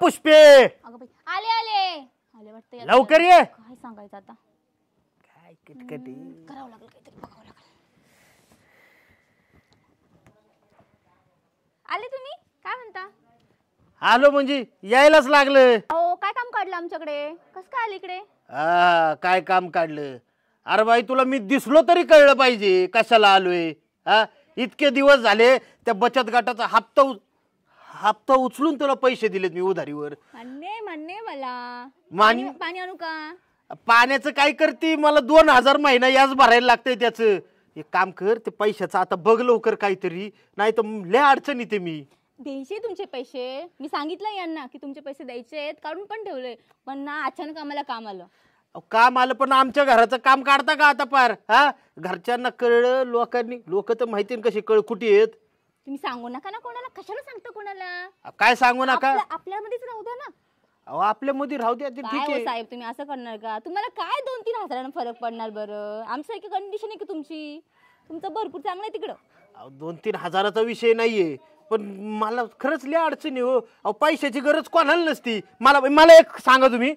पुष्पे आले आले लवकर ये काय सांगायचं आता काय आले तुम्ही काय म्हणता आलो म्हणजे यायलाच लागलं हो काय काम काढलं आमच्याकडे कस काय आली इकडे हा काय काम काढलं अरे बाई तुला मी दिसलो तरी कळलं पाहिजे कशाला आलोय हा इतके दिवस झाले त्या बचत गटाचा हप्ता हप्ता उचलून तुला पैसे दिलेत मी उधारीवर मान्य मान्य मला मान- पाणी- आणू का पाण्याचं काय करते मला दोन हजार महिना याच भरायला लागतंय त्याचं एक काम कर ते पैशाचं आता बघ लवकर काहीतरी नाही तर लय अडचण मी द्यायचे तुमचे पैसे मी सांगितलं यांना की तुमचे पैसे द्यायचे आहेत काढून पण ठेवले पण ना अचानक आम्हाला काम आलं काम आलं पण आमच्या घराचं काम काढता का आता पार हा घरच्यांना कळलं लोकांनी लोक तर माहिती ना कळ कुठे आहेत तुम्ही सांगू नका ना कोणाला कशाला सांगतो कोणाला काय सांगू नका आपल्या- आपल्यामध्येच राहू द्या ना अहो आपल्या मध्ये राहू द्या ठीक हो आहे साहेब तुम्ही असं करणार का तुम्हाला काय दोन तीन हजारांना फरक पडणार बरं एक कंडिशन आहे की तुमची तुमचं भरपूर चांगलं आहे तिकडं दोन तीन हजाराचा विषय नाहीये पण मला खरंच लय अडचणी हो अहो पैशाची गरज कोणाला नसती मला मला एक सांगा तुम्ही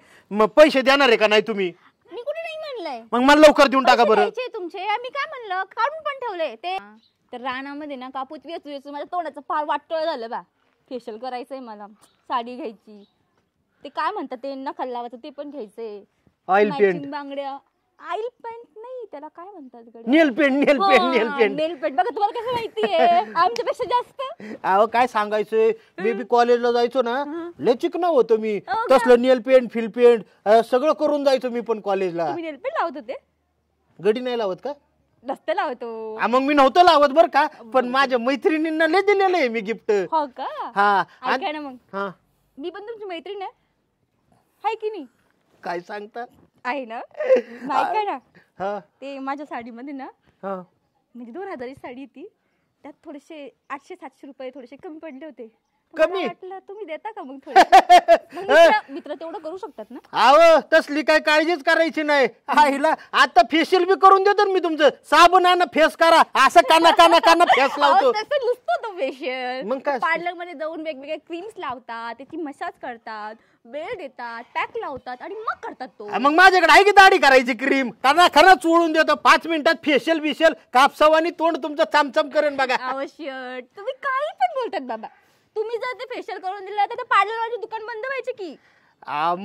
पैसे देणार आहे का नाही तुम्ही मी कुठे नाही म्हणलंय मग मला लवकर देऊन टाका बरं तुमचे मी काय म्हणलं काढून पण ठेवले ते तर रानामध्ये ना कापूस वेचू वेचू माझ्या तोंडाचं फार वाटतोय झालं बा फेशियल करायचंय मला साडी घ्यायची ते काय म्हणतात ते नखल लावायचं ते पण घ्यायचंय ऑइल पेंट बांगड्या ऑइल पेंट नाही त्याला काय म्हणतात nail paint nail paint nail paint nail paint बघा तुम्हाला कसं माहितीये आमच्यापेक्षा जास्त अहो काय सांगायचंय मी बी कॉलेजला जायचो ना लचिक न होतो मी हो कसलं तसलं नेल पेंट फिल पेंट सगळं करून जायचो मी पण कॉलेजला तुम्ही पेंट लावत होते गडी नाही लावत का रस्ते लावतो मग मी नव्हतं लावत बर का पण माझ्या मैत्रिणींना लय दिलेलं आहे मी गिफ्ट हो का हा ना मग हा मी पण तुमची मैत्रीण आहे हाय की नाही काय सांगता आहे ना ऐका ना ते माझ्या साडीमध्ये ना म्हणजे दोन हजार साडी होती त्यात थोडेसे आठशे सातशे रुपये थोडेसे कमी पडले होते कमी तुम्ही देता का मग मित्र- तेवढं करू शकतात ना अहो तसली काय काळजीच करायची नाही आईला आता फेशियल बी करून देतो मी तुमचं साबण आण फेस करा असं काना काना काना फेस लावतो अहो, तो फेशियल मग काय पार्लर मध्ये जाऊन वेगवेगळे क्रीम्स लावतात त्याची मसाज करतात वेळ देतात पॅक लावतात आणि मग करतात तो मग माझ्याकडे आहे की दाढी करायची क्रीम काना खरं चोळून देतो पाच मिनिटात फेशियल बिशियल कापसावानी तोंड तुमचं चमचम करेन बघा आवश्यक तुम्ही काही पण बोलतात बाबा तुम्ही जर ते फेशियल करून दिलं तर पार्लरवाली दुकान बंद व्हायचे की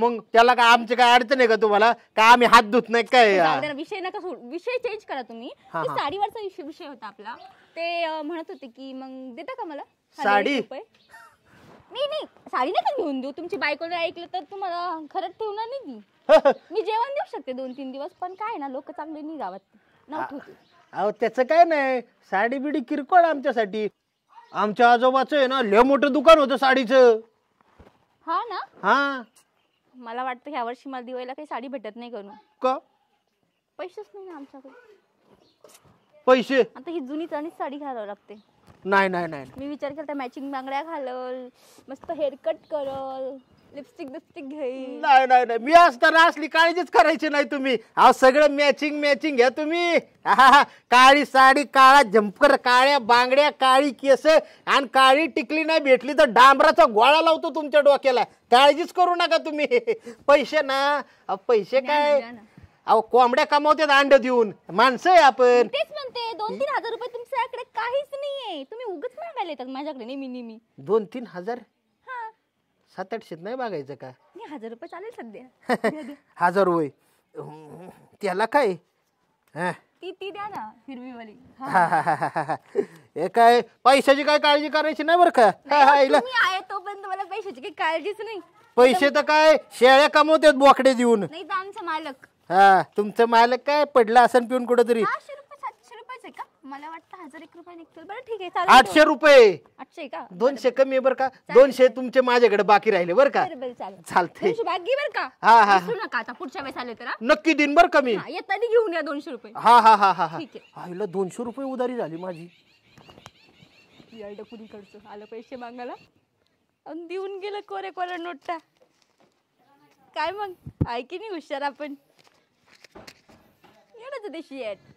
मग त्याला काय आमची काय अडचण आहे का तुम्हाला का आम्ही हात धुत नाही काय विषय नका विषय चेंज करा तुम्ही साडीवरचा विषय विषय होता आपला ते म्हणत होते की मग देता का मला साडी? रुपये? नाही नाही साडी नाही का घेऊन देऊ तुमची बायकोला ऐकलं तर तुम्हाला खरंच ठेवणार नाही ती. मी जेवण देऊ शकते दोन तीन दिवस पण काय ना लोक चांगले नाही गावात अहो त्याचं काय नाही साडी बिडी किरकोळ आमच्यासाठी आमच्या आजोबाचं आहे ना लय मोठं दुकान होतं साडीचं हा ना हा मला वाटतं ह्या वर्षी मला दिवाळीला काही साडी भेटत नाही करून का पैसेच नाही ना आमच्याकडे पैसे आता ही जुनी चणीच साडी घालावं लागते नाही नाही नाही मी विचार केला मॅचिंग बांगड्या घालल मस्त हेअर कट करल लिपस्टिक बिपस्टिक घेईन नाही नाही नाही मी असताना असली काळजीच करायची नाही तुम्ही अहो सगळं मॅचिंग मॅचिंग घ्या तुम्ही काळी साडी काळा झंपकर काळ्या बांगड्या काळी केस आणि काळी टिकली नाही भेटली तर डांबराचा गोळा लावतो तुमच्या डोक्याला काळजीच करू नका तुम्ही पैसे ना पैसे काय अहो कोंबड्या कमावतात अंड देऊन माणसं आहे आपण तेच म्हणते दोन तीन हजार रुपये तुमच्याकडे काहीच नाहीये तुम्ही उगच मागायला येतात माझ्याकडे नेहमी नेहमी दोन तीन हजार सात आठशेत नाही बघायचं का हजार रुपये चालेल सध्या हजार त्याला काय ती ती द्या ना हिरवी वाली हा, हे काय पैशाची काय काळजी करायची नाही बरं का हा, हा, नाही, तोपर्यंत पैशाची काही काळजीच नाही पैसे तर काय शेळ्या कमवतात बोकडे देऊन नाही तर मालक हा तुमचं मालक काय पडलं असन पिऊन कुठंतरी सहाशे रुपये सातशे रुपयाचे का मला वाटतं हजार एक रुपये निघतील बरं ठीक आहे चालेल आठशे रुपये आठशे का दोनशे कमी आहे बरं का दोनशे तुमचे माझ्याकडे बाकी राहिले बरं का बरं, बरं, चालते दोनशे बरं का हा, हा. का नका आता पुढच्या वेळेस आले तर नक्की दिन बरं कमी येतानी घेऊन या दोनशे रुपये हा हा हा हा हा ठीक आईला दोनशे रुपये उधारी झाली माझी यर्ड कुणीकडचं आलं पैसे मागायला आणि देऊन गेलं कोरे कोरे नोटा काय मग आहे नाही हुशार आपण येणार देशी आहेत